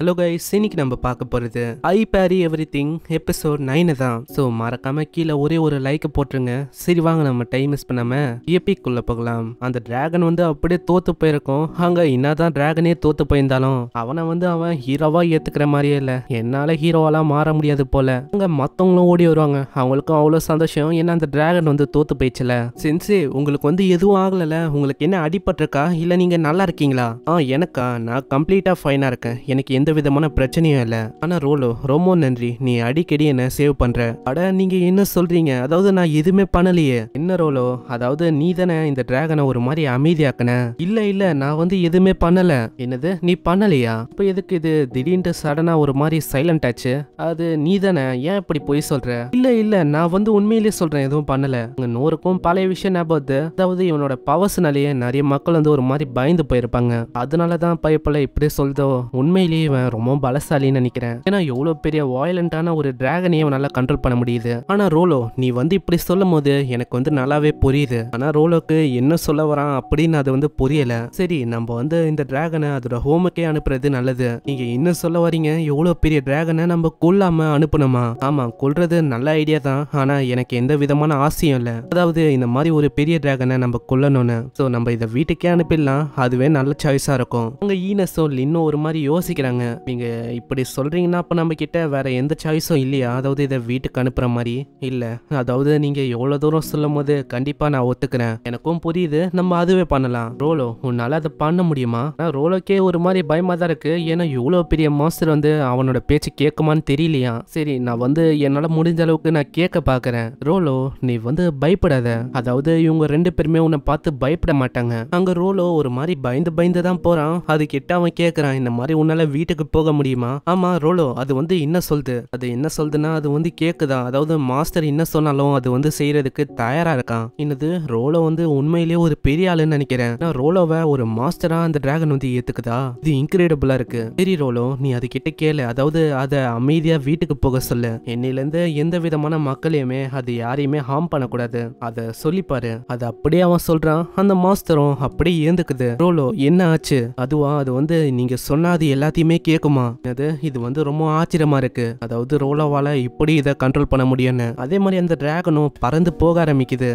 hello guys இன்னைக்கு நம்ம பார்க்க போகிறது ஐ பேரி எவ்ரி திங் எபிசோட் நைனு தான் ஸோ மறக்காம கீழே ஒரே ஒரு லைக் போட்டுருங்க சரி வாங்க நம்ம டைம் மிஸ் பண்ணாம ஏபிக்குள்ள e போகலாம் அந்த டிராகன் வந்து அப்படியே தோத்து போயிருக்கோம் அங்க என்னதான் டிராகனே தோத்து போயிருந்தாலும் அவனை வந்து அவன் ஹீரோவா ஏத்துக்கிற மாதிரியே இல்லை என்னால ஹீரோவெல்லாம் மாற முடியாது போல அங்க மத்தவங்களும் ஓடி வருவாங்க அவங்களுக்கும் அவ்வளோ சந்தோஷம் ஏன்னா அந்த டிராகன் வந்து தோத்து போயிடுச்சுல சென்சே உங்களுக்கு வந்து எதுவும் ஆகலல உங்களுக்கு என்ன அடிபட்டிருக்கா இல்லை நீங்க நல்லா இருக்கீங்களா ஆ எனக்கா நான் கம்ப்ளீட்டா ஃபைனா இருக்கேன் எனக்கு எந்த எந்த விதமான பிரச்சனையும் இல்லை ஆனா ரோலோ ரொம்ப நன்றி நீ அடிக்கடி என்ன சேவ் பண்ற அட நீங்க என்ன சொல்றீங்க அதாவது நான் எதுவுமே பண்ணலையே என்ன ரோலோ அதாவது நீ தானே இந்த டிராகனை ஒரு மாதிரி அமைதியாக்கின இல்ல இல்ல நான் வந்து எதுவுமே பண்ணல என்னது நீ பண்ணலையா இப்போ எதுக்கு இது திடீர்னு சடனா ஒரு மாதிரி சைலண்ட் ஆச்சு அது நீ தானே ஏன் இப்படி போய் சொல்ற இல்ல இல்ல நான் வந்து உண்மையிலேயே சொல்றேன் எதுவும் பண்ணல உங்க நூறுக்கும் பழைய விஷயம் ஞாபகம் அதாவது இவனோட பவர்ஸ்னாலேயே நிறைய மக்கள் வந்து ஒரு மாதிரி பயந்து போயிருப்பாங்க அதனால தான் இப்படி சொல்தோ உண்மையிலேயே அவன் ரொம்ப பலசாலின்னு நினைக்கிறேன் ஏன்னா எவ்வளோ பெரிய வாயலண்டான ஒரு டிராகனையும் அவனால நல்லா கண்ட்ரோல் பண்ண முடியுது ஆனால் ரோலோ நீ வந்து இப்படி சொல்லும் போது எனக்கு வந்து நல்லாவே புரியுது ஆனால் ரோலோக்கு என்ன சொல்ல வரான் அப்படின்னு அது வந்து புரியல சரி நம்ம வந்து இந்த டிராகனை அதோட ஹோமுக்கே அனுப்புறது நல்லது நீங்க என்ன சொல்ல வரீங்க எவ்வளோ பெரிய டிராகனை நம்ம கொல்லாம அனுப்பணுமா ஆமா கொல்றது நல்ல ஐடியா தான் ஆனா எனக்கு எந்த விதமான ஆசையும் இல்லை அதாவது இந்த மாதிரி ஒரு பெரிய டிராகனை நம்ம கொல்லணும்னு ஸோ நம்ம இதை வீட்டுக்கே அனுப்பிடலாம் அதுவே நல்ல சாய்ஸா இருக்கும் அங்க ஈனஸோ லின்னோ ஒரு மாதிரி யோசிக்கிறாங்க நீங்கள் இப்படி சொல்கிறீங்கன்னா அப்போ நம்மக்கிட்ட வேறு எந்த சாய்ஸும் இல்லையா அதாவது இதை வீட்டுக்கு அனுப்புகிற மாதிரி இல்லை அதாவது நீங்கள் எவ்வளோ தூரம் சொல்லும் போது கண்டிப்பாக நான் ஒத்துக்கிறேன் எனக்கும் புரியுது நம்ம அதுவே பண்ணலாம் ரோலோ உன்னால் அதை பண்ண முடியுமா ஆனால் ரோலோக்கே ஒரு மாதிரி பயமாக தான் இருக்குது ஏன்னா இவ்வளோ பெரிய மாஸ்டர் வந்து அவனோட பேச்சு கேட்குமான்னு தெரியலையா சரி நான் வந்து என்னால் முடிஞ்ச அளவுக்கு நான் கேட்க பார்க்குறேன் ரோலோ நீ வந்து பயப்படாத அதாவது இவங்க ரெண்டு பேருமே உன்னை பார்த்து பயப்பட மாட்டாங்க அங்கே ரோலோ ஒரு மாதிரி பயந்து பயந்து தான் போகிறான் அது கிட்ட அவன் கேட்குறான் இந்த மாதிரி உன்னால் வீட்டுக்கு காலேஜுக்கு போக முடியுமா ஆமா ரோலோ அது வந்து என்ன சொல்து அது என்ன சொல்துன்னா அது வந்து கேக்குதா அதாவது மாஸ்டர் என்ன சொன்னாலும் அது வந்து செய்யறதுக்கு தயாரா இருக்கான் என்னது ரோலோ வந்து உண்மையிலேயே ஒரு பெரிய ஆளுன்னு நினைக்கிறேன் நான் ரோலோவை ஒரு மாஸ்டரா அந்த டிராகன் வந்து ஏத்துக்குதா இது இன்கிரெடிபிளா இருக்கு சரி ரோலோ நீ அது கிட்ட கேளு அதாவது அதை அமைதியா வீட்டுக்கு போக சொல்லு என்னையில இருந்து எந்த விதமான மக்களையுமே அது யாரையுமே ஹார்ம் பண்ணக்கூடாது அதை சொல்லிப்பாரு அது அப்படியே அவன் சொல்றான் அந்த மாஸ்டரும் அப்படியே ஏந்துக்குது ரோலோ என்ன ஆச்சு அதுவா அது வந்து நீங்க சொன்னாது எல்லாத்தையுமே எல்லாமே கேட்குமா அது இது வந்து ரொம்ப ஆச்சரியமா இருக்கு அதாவது ரோலோவால இப்படி இதை கண்ட்ரோல் பண்ண முடியும்னு அதே மாதிரி அந்த டிராகனும் பறந்து போக ஆரம்பிக்குது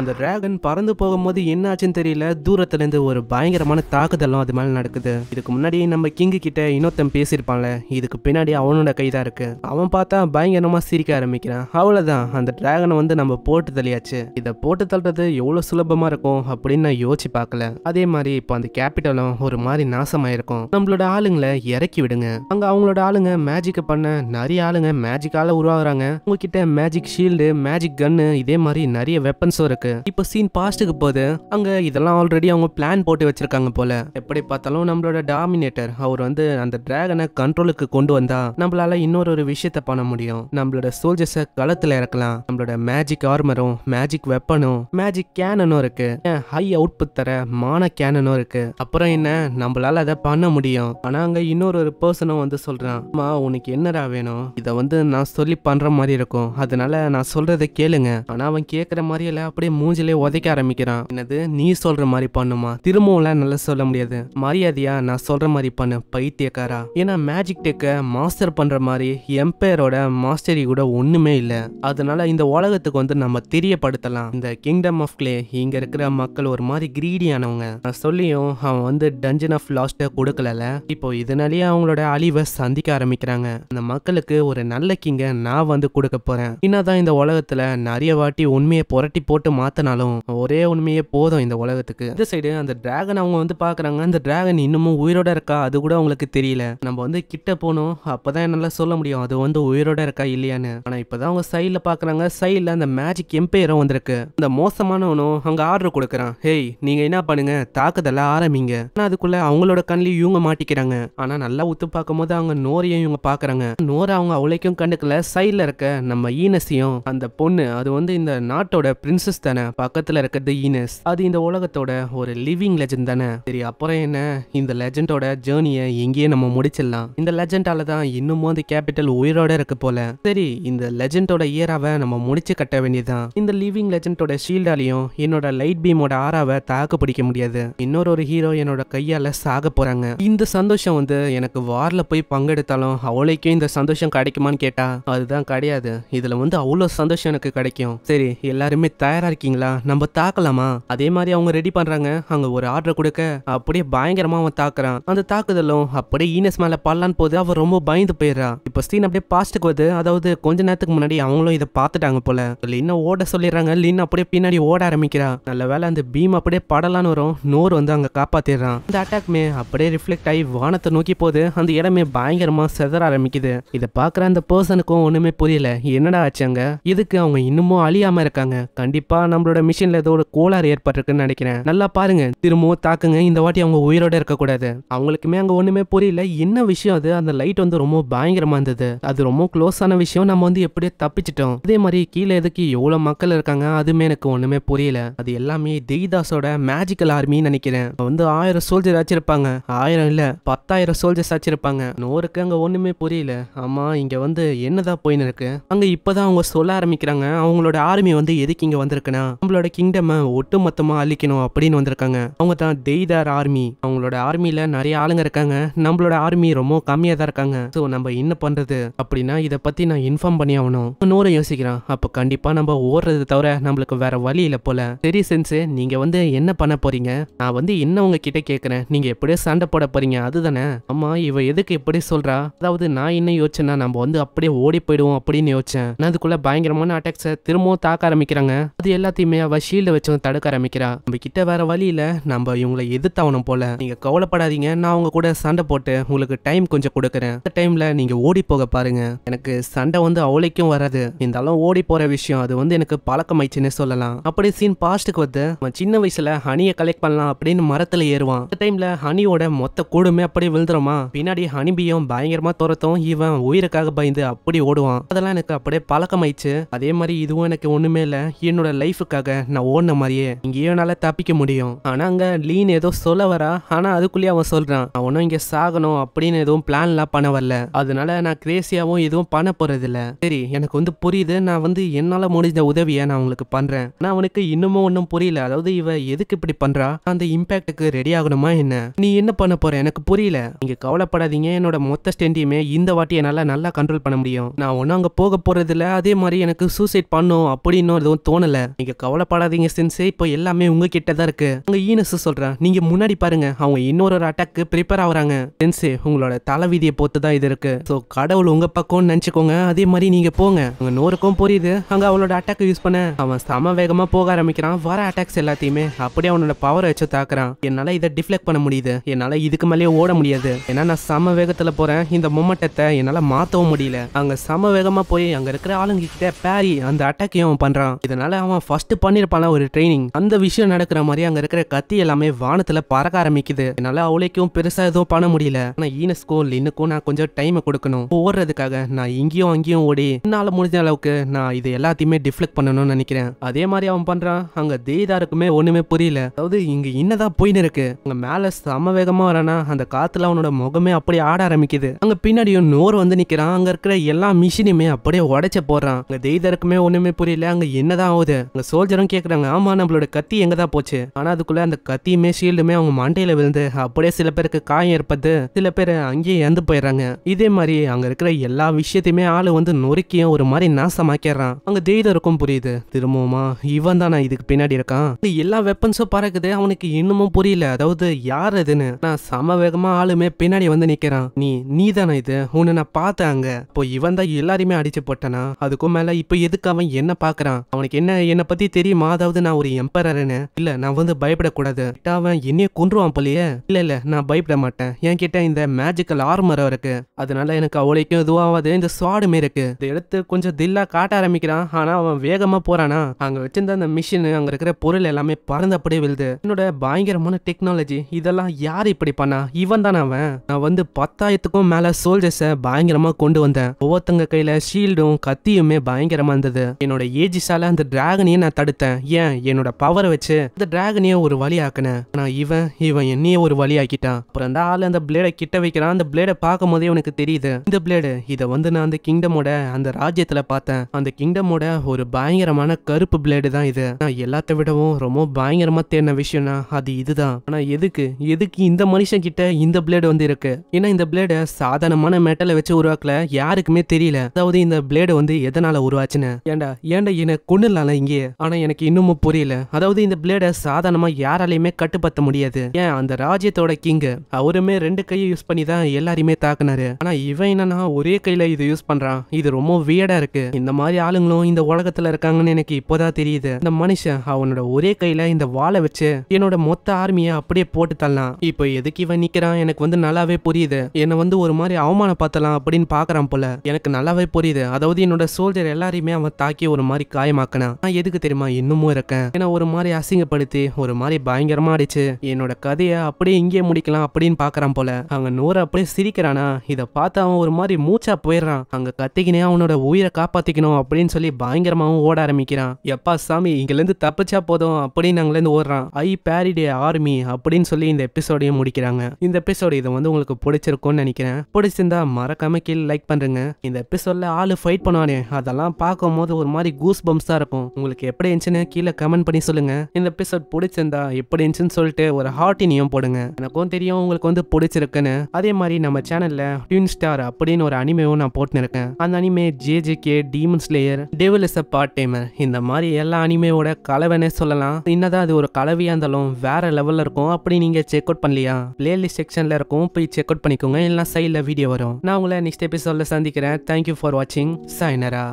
அந்த டிராகன் பறந்து போகும்போது என்ன ஆச்சுன்னு தெரியல தூரத்துலேருந்து ஒரு பயங்கரமான தாக்குதலும் அது மேலே நடக்குது இதுக்கு முன்னாடி நம்ம கிங்கு கிட்ட இன்னொருத்தன் பேசியிருப்பான்ல இதுக்கு பின்னாடி அவனோட கை தான் இருக்கு அவன் பார்த்தா பயங்கரமாக சிரிக்க ஆரம்பிக்கிறான் அவ்வளவுதான் அந்த டிராகனை வந்து நம்ம போட்டு தள்ளியாச்சு இதை போட்டு தள்ளுறது எவ்வளோ சுலபமாக இருக்கும் அப்படின்னு நான் யோசிச்சு பார்க்கல அதே மாதிரி இப்போ அந்த கேபிட்டலும் ஒரு மாதிரி நாசமாயிருக்கும் நம்மளோட ஆளுங்களை இறக்கி விடுங்க அங்கே அவங்களோட ஆளுங்க மேஜிக்கை பண்ண நிறைய ஆளுங்க மேஜிக்கால உருவாகுறாங்க உங்ககிட்ட மேஜிக் ஷீல்டு மேஜிக் கன்னு இதே மாதிரி நிறைய வெப்பன்ஸும் இருக்கு இருக்கு இப்போ சீன் பாஸ்ட்டுக்கு போது அங்க இதெல்லாம் ஆல்ரெடி அவங்க பிளான் போட்டு வச்சிருக்காங்க போல எப்படி பார்த்தாலும் நம்மளோட டாமினேட்டர் அவர் வந்து அந்த டிராகனை கண்ட்ரோலுக்கு கொண்டு வந்தா நம்மளால இன்னொரு ஒரு விஷயத்த பண்ண முடியும் நம்மளோட சோல்ஜர்ஸ களத்துல இறக்கலாம் நம்மளோட மேஜிக் ஆர்மரும் மேஜிக் வெப்பனும் மேஜிக் கேனனும் இருக்கு ஹை அவுட்புட் தர மான கேனனும் இருக்கு அப்புறம் என்ன நம்மளால அதை பண்ண முடியும் ஆனா அங்க இன்னொரு ஒரு பர்சனும் வந்து சொல்றான் உனக்கு என்னடா வேணும் இதை வந்து நான் சொல்லி பண்ற மாதிரி இருக்கும் அதனால நான் சொல்றதை கேளுங்க ஆனா அவன் கேட்கற மாதிரி இல்லை அப்படியே மூஞ்சிலே உதைக்க ஆரம்பிக்கிறான் என்னது நீ சொல்ற மாதிரி பண்ணுமா திரும்பவும்லாம் நல்லா சொல்ல முடியாது மரியாதையா நான் சொல்ற மாதிரி பண்ணு பைத்தியக்காரா ஏன்னா மேஜிக் டெக்கை மாஸ்டர் பண்ற மாதிரி எம்பையரோட மாஸ்டரி கூட ஒண்ணுமே இல்லை அதனால இந்த உலகத்துக்கு வந்து நம்ம தெரியப்படுத்தலாம் இந்த கிங்டம் ஆஃப் கிளே இங்க இருக்கிற மக்கள் ஒரு மாதிரி கிரீடியானவங்க நான் சொல்லியும் அவன் வந்து டஞ்சன் ஆஃப் லாஸ்ட்டை கொடுக்கல இப்போ இதனாலேயே அவங்களோட அழிவை சந்திக்க ஆரம்பிக்கிறாங்க அந்த மக்களுக்கு ஒரு நல்ல கிங்க நான் வந்து கொடுக்க போறேன் என்னதான் இந்த உலகத்துல நிறைய வாட்டி உண்மையை புரட்டி போட்டு மாற்றினாலும் ஒரே உண்மையே போதும் இந்த உலகத்துக்கு இந்த சைடு அந்த டிராகன் அவங்க வந்து பார்க்குறாங்க அந்த டிராகன் இன்னமும் உயிரோட இருக்கா அது கூட அவங்களுக்கு தெரியல நம்ம வந்து கிட்ட போனோம் அப்பதான் என்னால் சொல்ல முடியும் அது வந்து உயிரோட இருக்கா இல்லையான்னு ஆனால் இப்பதான் அவங்க சைடில் பாக்குறாங்க சைடில் அந்த மேஜிக் எம்பையரும் வந்திருக்கு அந்த மோசமானவனும் அங்கே ஆர்டர் கொடுக்குறான் ஹேய் நீங்கள் என்ன பண்ணுங்க தாக்குதல ஆரம்பிங்க ஆனால் அதுக்குள்ளே அவங்களோட கண்ணிலையும் இவங்க மாட்டிக்கிறாங்க ஆனால் நல்லா உத்து பார்க்கும்போது அவங்க நோரையும் இவங்க பாக்குறாங்க நோரை அவங்க அவளைக்கும் கண்டுக்கல சைடில் இருக்க நம்ம ஈனசியும் அந்த பொண்ணு அது வந்து இந்த நாட்டோட பிரின்சஸ் தானே பக்கத்தில் இருக்கிறது ஈனஸ் அது இந்த உலகத்தோட ஒரு லிவிங் லெஜண்ட் தானே சரி அப்புறம் என்ன இந்த லெஜண்டோட ஜேர்னியை எங்கேயே நம்ம முடிச்சிடலாம் இந்த லெஜண்டால தான் இன்னமும் அந்த கேபிட்டல் உயிரோட இருக்கு போல சரி இந்த லெஜண்டோட இயராவை நம்ம முடிச்சு கட்ட வேண்டியதுதான் இந்த லிவிங் லெஜண்டோட ஷீல்டாலையும் என்னோட லைட் பீமோட ஆராவை தாக்க பிடிக்க முடியாது இன்னொரு ஒரு ஹீரோ என்னோட கையால சாக போறாங்க இந்த சந்தோஷம் வந்து எனக்கு வார்ல போய் பங்கெடுத்தாலும் அவளைக்கும் இந்த சந்தோஷம் கிடைக்குமான்னு கேட்டா அதுதான் கிடையாது இதுல வந்து அவ்வளவு சந்தோஷம் எனக்கு கிடைக்கும் சரி எல்லாருமே தயாரா இருக்கீங்களா நம்ம தாக்கலாமா அதே மாதிரி அவங்க ரெடி பண்றாங்க அங்க ஒரு ஆர்டர் கொடுக்க அப்படியே பயங்கரமா அவன் தாக்குறான் அந்த தாக்குதலும் அப்படியே ஈனஸ் மேல பல்லான்னு போது அவன் ரொம்ப பயந்து போயிடுறா இப்ப ஸ்டீன் அப்படியே பாஸ்ட்டுக்கு வருது அதாவது கொஞ்ச நேரத்துக்கு முன்னாடி அவங்களும் இதை பார்த்துட்டாங்க போல லின்னா ஓட சொல்லிடுறாங்க லின் அப்படியே பின்னாடி ஓட ஆரம்பிக்கிறா நல்ல வேலை அந்த பீம் அப்படியே படலான்னு வரும் நோர் வந்து அங்க காப்பாத்திடுறான் அந்த அட்டாக்மே அப்படியே ரிஃப்ளெக்ட் ஆகி வானத்தை நோக்கி போது அந்த இடமே பயங்கரமா செதற ஆரம்பிக்குது இதை பாக்குற அந்த பர்சனுக்கும் ஒண்ணுமே புரியல என்னடா ஆச்சாங்க இதுக்கு அவங்க இன்னமும் அழியாம இருக்காங்க கண்டிப்பா நம்மளோட மிஷினில் ஏதோ ஒரு கோளாறு ஏற்பட்டிருக்குன்னு நினைக்கிறேன் நல்லா பாருங்க திரும்பவும் தாக்குங்க இந்த வாட்டி அவங்க உயிரோட இருக்கக்கூடாது அவங்களுக்குமே அங்கே ஒன்றுமே புரியல என்ன விஷயம் அது அந்த லைட் வந்து ரொம்ப பயங்கரமாக இருந்தது அது ரொம்ப க்ளோஸான விஷயம் நம்ம வந்து எப்படியோ தப்பிச்சிட்டோம் அதே மாதிரி கீழே எதுக்கு எவ்வளோ மக்கள் இருக்காங்க அதுமே எனக்கு ஒன்றுமே புரியல அது எல்லாமே தெய்தாஸோட மேஜிக்கல் ஆர்மின்னு நினைக்கிறேன் வந்து ஆயிரம் சோல்ஜர் வச்சிருப்பாங்க ஆயிரம் இல்லை பத்தாயிரம் சோல்ஜர்ஸ் வச்சிருப்பாங்க நூறுக்கு அங்கே ஒன்றுமே புரியல ஆமாம் இங்கே வந்து என்னதான் போயின்னு இருக்கு அங்கே இப்போதான் அவங்க சொல்ல ஆரம்பிக்கிறாங்க அவங்களோட ஆர்மி வந்து எதுக்கு இங்கே வந்திருக்கு வந்திருக்காங்கன்னா நம்மளோட கிங்டம் ஒட்டு மொத்தமா அழிக்கணும் அப்படின்னு வந்திருக்காங்க அவங்க தான் தெய்தார் ஆர்மி அவங்களோட ஆர்மியில நிறைய ஆளுங்க இருக்காங்க நம்மளோட ஆர்மி ரொம்ப கம்மியா தான் இருக்காங்க சோ நம்ம என்ன பண்றது அப்படின்னா இதை பத்தி நான் இன்ஃபார்ம் பண்ணி ஆகணும் நூறு யோசிக்கிறான் அப்ப கண்டிப்பா நம்ம ஓடுறது தவிர நம்மளுக்கு வேற வழி இல்லை போல சரி சென்ஸ் நீங்க வந்து என்ன பண்ண போறீங்க நான் வந்து என்ன உங்க கிட்ட கேட்கறேன் நீங்க எப்படியோ சண்டை போட போறீங்க அதுதானே ஆமா இவ எதுக்கு எப்படி சொல்றா அதாவது நான் என்ன யோசிச்சேன்னா நம்ம வந்து அப்படியே ஓடி போயிடுவோம் அப்படின்னு யோசிச்சேன் நான் அதுக்குள்ள பயங்கரமான அட்டாக்ஸை திரும்பவும் தாக்க ஆரம்பிக்கிறாங்க அது எல்லாம் எல்லாத்தையுமே அவள் ஷீல்ட வச்சு தடுக்க ஆரம்பிக்கிறா நம்ம கிட்ட வேற வழியில் நம்ம இவங்களை எதிர்த்தவனும் போல நீங்கள் கவலைப்படாதீங்க நான் அவங்க கூட சண்டை போட்டு உங்களுக்கு டைம் கொஞ்சம் கொடுக்குறேன் அந்த டைமில் நீங்கள் ஓடி போக பாருங்க எனக்கு சண்டை வந்து அவளைக்கும் வராது இருந்தாலும் ஓடி போகிற விஷயம் அது வந்து எனக்கு ஆயிடுச்சுன்னு சொல்லலாம் அப்படி சீன் பாஸ்ட்டுக்கு வந்து அவன் சின்ன வயசில் ஹனியை கலெக்ட் பண்ணலாம் அப்படின்னு மரத்தில் ஏறுவான் அந்த டைமில் ஹனியோட மொத்த கூடுமே அப்படியே விழுந்துருமா பின்னாடி ஹனிபியும் பயங்கரமாக துரத்தும் இவன் உயிருக்காக பயந்து அப்படி ஓடுவான் அதெல்லாம் எனக்கு அப்படியே ஆயிடுச்சு அதே மாதிரி இதுவும் எனக்கு ஒன்றுமே இல்லை என்னோட லைஃப் லைஃபுக்காக நான் ஓடின மாதிரியே இங்கேயும் என்னால் தப்பிக்க முடியும் ஆனால் அங்கே லீன் ஏதோ சொல்ல வரா ஆனால் அதுக்குள்ளேயே அவன் சொல்கிறான் நான் ஒன்றும் இங்கே சாகணும் அப்படின்னு எதுவும் பிளான்லாம் பண்ண வரல அதனால நான் கிரேசியாவும் எதுவும் பண்ண போகிறதில்ல சரி எனக்கு வந்து புரியுது நான் வந்து என்னால் முடிஞ்ச உதவியை நான் உங்களுக்கு பண்ணுறேன் ஆனால் அவனுக்கு இன்னமும் ஒன்றும் புரியல அதாவது இவ எதுக்கு இப்படி பண்ணுறா அந்த இம்பேக்டுக்கு ரெடி ஆகணுமா என்ன நீ என்ன பண்ண போற எனக்கு புரியல நீங்கள் கவலைப்படாதீங்க என்னோட மொத்த ஸ்டெண்டியுமே இந்த வாட்டி என்னால் நல்லா கண்ட்ரோல் பண்ண முடியும் நான் ஒன்றும் அங்கே போக போகிறதில்ல அதே மாதிரி எனக்கு சூசைட் பண்ணும் அப்படின்னு எதுவும் தோணலை நீங்க கவலைப்படாதீங்க சென்சே இப்போ எல்லாமே உங்ககிட்ட தான் இருக்கு உங்க ஈனஸ் சொல்றேன் நீங்க முன்னாடி பாருங்க அவங்க இன்னொரு ஒரு அட்டாக்கு ப்ரிப்பேர் ஆகுறாங்க சென்சே உங்களோட தலைவீதியை பொறுத்து தான் இது இருக்கு ஸோ கடவுள் உங்க பக்கம்னு நினைச்சுக்கோங்க அதே மாதிரி நீங்க போங்க உங்க நோருக்கும் புரியுது அங்க அவளோட அட்டாக் யூஸ் பண்ண அவன் சம வேகமா போக ஆரம்பிக்கிறான் வர அட்டாக்ஸ் எல்லாத்தையுமே அப்படியே அவனோட பவரை வச்சு தாக்குறான் என்னால இதை டிஃப்ளெக்ட் பண்ண முடியுது என்னால் இதுக்கு மேலேயே ஓட முடியாது ஏன்னா நான் சம வேகத்துல போறேன் இந்த மொமெண்டத்தை என்னால மாற்றவும் முடியல அங்க சம வேகமா போய் அங்க இருக்கிற ஆளுங்க கிட்ட பேரி அந்த அட்டாக்கையும் அவன் பண்றான் இதனால அவன் ஃபர்ஸ்ட் பண்ணியிருப்பான ஒரு ட்ரைனிங் அந்த விஷயம் நடக்கிற மாதிரி அங்கே இருக்கிற கத்தி எல்லாமே வானத்துல பறக்க ஆரம்பிக்குது என்னால் அவளைக்கும் பெருசா எதுவும் பண்ண முடியல ஆனால் ஈனஸ்க்கோ லின்னுக்கும் நான் கொஞ்சம் டைமை கொடுக்கணும் ஓடுறதுக்காக நான் இங்கேயும் அங்கேயும் ஓடி என்னால் முடிஞ்ச அளவுக்கு நான் இது எல்லாத்தையுமே டிஃப்ளெக்ட் பண்ணணும்னு நினைக்கிறேன் அதே மாதிரி அவன் பண்றான் அங்க தெய்தாருக்குமே ஒண்ணுமே புரியல அதாவது இங்க என்னதான் போயின்னு இருக்கு அங்க மேல செம வேகமாக வரானா அந்த காத்துல அவனோட முகமே அப்படியே ஆட ஆரம்பிக்குது அங்க பின்னாடியும் நோர் வந்து நிக்கிறான் அங்க இருக்கிற எல்லா மிஷினுமே அப்படியே உடைச்ச போடுறான் அங்கே தெய்தாருக்குமே ஒண்ணுமே புரியல அங்க என்னதான் ஆகுது அங்கே சோல்ஜரும் கேட்குறாங்க ஆமாம் நம்மளோட கத்தி எங்கே தான் போச்சு ஆனால் அதுக்குள்ளே அந்த கத்தியுமே ஷீல்டுமே அவங்க மண்டையில் விழுந்து அப்படியே சில பேருக்கு காயம் ஏற்பது சில பேர் அங்கேயே இறந்து போயிடுறாங்க இதே மாதிரி அங்கே இருக்கிற எல்லா விஷயத்தையுமே ஆள் வந்து நொறுக்கியும் ஒரு மாதிரி நாசமாக்கிறான் அங்கே இருக்கும் புரியுது திரும்பவுமா இவன் நான் இதுக்கு பின்னாடி இருக்கான் எல்லா வெப்பன்ஸும் பறக்குது அவனுக்கு இன்னமும் புரியல அதாவது யார் இதுன்னு நான் சம வேகமா ஆளுமே பின்னாடி வந்து நிக்கிறான் நீ நீ தானே இது உன்னை நான் பார்த்தேன் அங்க இப்போ இவன் தான் எல்லாரையுமே அடிச்சு போட்டனா அதுக்கும் மேல இப்ப எதுக்கு அவன் என்ன பாக்குறான் அவனுக்கு என்ன என்ன என்னை பத்தி தெரியுமா அதாவது நான் ஒரு எம்பரர்னு இல்ல நான் வந்து பயப்படக்கூடாது அவன் என்னைய கொன்றுவான் போலயே இல்ல இல்ல நான் பயப்பட மாட்டேன் என்கிட்ட இந்த மேஜிக்கல் ஆர்மர் இருக்கு அதனால எனக்கு அவளைக்கும் இதுவாகாது இந்த சுவாடுமே இருக்கு இதை எடுத்து கொஞ்சம் தில்லா காட்ட ஆரம்பிக்கிறான் ஆனா அவன் வேகமா போறானா அங்க வச்சிருந்த அந்த மிஷின் அங்க இருக்கிற பொருள் எல்லாமே பறந்தபடியே விழுது என்னோட பயங்கரமான டெக்னாலஜி இதெல்லாம் யார் இப்படி பண்ணா இவன் தான் அவன் நான் வந்து பத்தாயிரத்துக்கும் மேல சோல்ஜர்ஸ பயங்கரமா கொண்டு வந்தேன் ஒவ்வொருத்தங்க கையில ஷீல்டும் கத்தியுமே பயங்கரமா இருந்தது என்னோட ஏஜிஸால அந்த டிராகனையும் என்னையே நான் தடுத்தேன் ஏன் என்னோட பவரை வச்சு அந்த டிராகனையே ஒரு வழி ஆக்கினேன் ஆனால் இவன் இவன் என்னையே ஒரு வழி ஆக்கிட்டான் அப்புறம் அந்த ஆள் அந்த பிளேடை கிட்ட வைக்கிறான் அந்த பிளேடை பார்க்கும் போதே உனக்கு தெரியுது இந்த பிளேடு இதை வந்து நான் அந்த கிங்டமோட அந்த ராஜ்யத்தில் பார்த்தேன் அந்த கிங்டமோட ஒரு பயங்கரமான கருப்பு பிளேடு தான் இது நான் எல்லாத்த விடவும் ரொம்ப பயங்கரமாக தேடின விஷயம்னா அது இதுதான் ஆனால் எதுக்கு எதுக்கு இந்த மனுஷன் கிட்ட இந்த பிளேடு வந்து இருக்கு ஏன்னா இந்த பிளேடு சாதாரணமான மெட்டலை வச்சு உருவாக்கல யாருக்குமே தெரியல அதாவது இந்த பிளேடு வந்து எதனால உருவாச்சுன்னு ஏண்டா ஏண்டா என்னை கொண்டுலாம்ல இங்கே ஆனா எனக்கு இன்னமும் புரியல அதாவது இந்த பிளேட சாதாரணமா யாராலையுமே கட்டுப்படுத்த முடியாது ஏன் அந்த ராஜ்யத்தோட கிங் அவருமே ரெண்டு கையை யூஸ் பண்ணி தான் எல்லாரையுமே தாக்குனாரு ஆனா இவன் என்னன்னா ஒரே கையில இது யூஸ் பண்றான் இது ரொம்ப வியடா இருக்கு இந்த மாதிரி ஆளுங்களும் இந்த உலகத்துல இருக்காங்கன்னு எனக்கு இப்போதான் தெரியுது இந்த மனுஷன் அவனோட ஒரே கையில இந்த வாழை வச்சு என்னோட மொத்த ஆர்மியை அப்படியே போட்டு தள்ளலாம் இப்போ எதுக்கு இவன் நிக்கிறான் எனக்கு வந்து நல்லாவே புரியுது என்ன வந்து ஒரு மாதிரி அவமானம் பார்த்தலாம் அப்படின்னு பாக்குறான் போல எனக்கு நல்லாவே புரியுது அதாவது என்னோட சோல்ஜர் எல்லாரையுமே அவன் தாக்கி ஒரு மாதிரி காயமாக்கினான் எதுக்கு எதுக்கு தெரியுமா இன்னமும் இருக்கேன் ஏன்னா ஒரு மாதிரி அசிங்கப்படுத்தி ஒரு மாதிரி பயங்கரமா ஆடிச்சு என்னோட கதையை அப்படியே இங்கேயே முடிக்கலாம் அப்படின்னு பாக்குறான் போல அங்க நூற அப்படியே சிரிக்கிறானா இதை பார்த்து அவன் ஒரு மாதிரி மூச்சா போயிடுறான் அங்க கத்திக்கினே அவனோட உயிரை காப்பாத்திக்கணும் அப்படின்னு சொல்லி பயங்கரமாவும் ஓட ஆரம்பிக்கிறான் எப்பா சாமி இருந்து தப்பிச்சா போதும் அப்படின்னு இருந்து ஓடுறான் ஐ பேரிடே ஆர்மி அப்படின்னு சொல்லி இந்த எபிசோடையும் முடிக்கிறாங்க இந்த எபிசோடு இது வந்து உங்களுக்கு பிடிச்சிருக்கும்னு நினைக்கிறேன் பிடிச்சிருந்தா மறக்காம கீழே லைக் பண்றேங்க இந்த எபிசோட்ல ஆளு ஃபைட் பண்ணுவானே அதெல்லாம் பார்க்கும் போது ஒரு மாதிரி கூஸ் பம்ஸ் தான் இருக்கும் உங்களுக்கு உங்களுக்கு எப்படி இருந்துச்சுன்னு கீழே கமெண்ட் பண்ணி சொல்லுங்க இந்த எபிசோட் பிடிச்சிருந்தா எப்படி இருந்துச்சுன்னு சொல்லிட்டு ஒரு ஹார்ட்டினியும் போடுங்க எனக்கும் தெரியும் உங்களுக்கு வந்து பிடிச்சிருக்குன்னு அதே மாதிரி நம்ம சேனல்ல டியூன் ஸ்டார் அப்படின்னு ஒரு அனிமேவும் நான் போட்டுருக்கேன் அந்த anime JJK demon slayer devil is a part timer இந்த மாதிரி எல்லா அனிமேவோட கலவைனே சொல்லலாம் என்னதான் அது ஒரு கலவையா இருந்தாலும் வேற லெவல்ல இருக்கும் அப்படி நீங்க செக் அவுட் பண்ணலையா பிளேலிஸ்ட் செக்ஷன்ல இருக்கும் போய் செக் அவுட் பண்ணிக்கோங்க எல்லாம் சைடில் வீடியோ வரும் நான் உங்களை நெக்ஸ்ட் எபிசோட்ல சந்திக்கிறேன் தேங்க்யூ ஃபார் வாட்சிங் சாய்னரா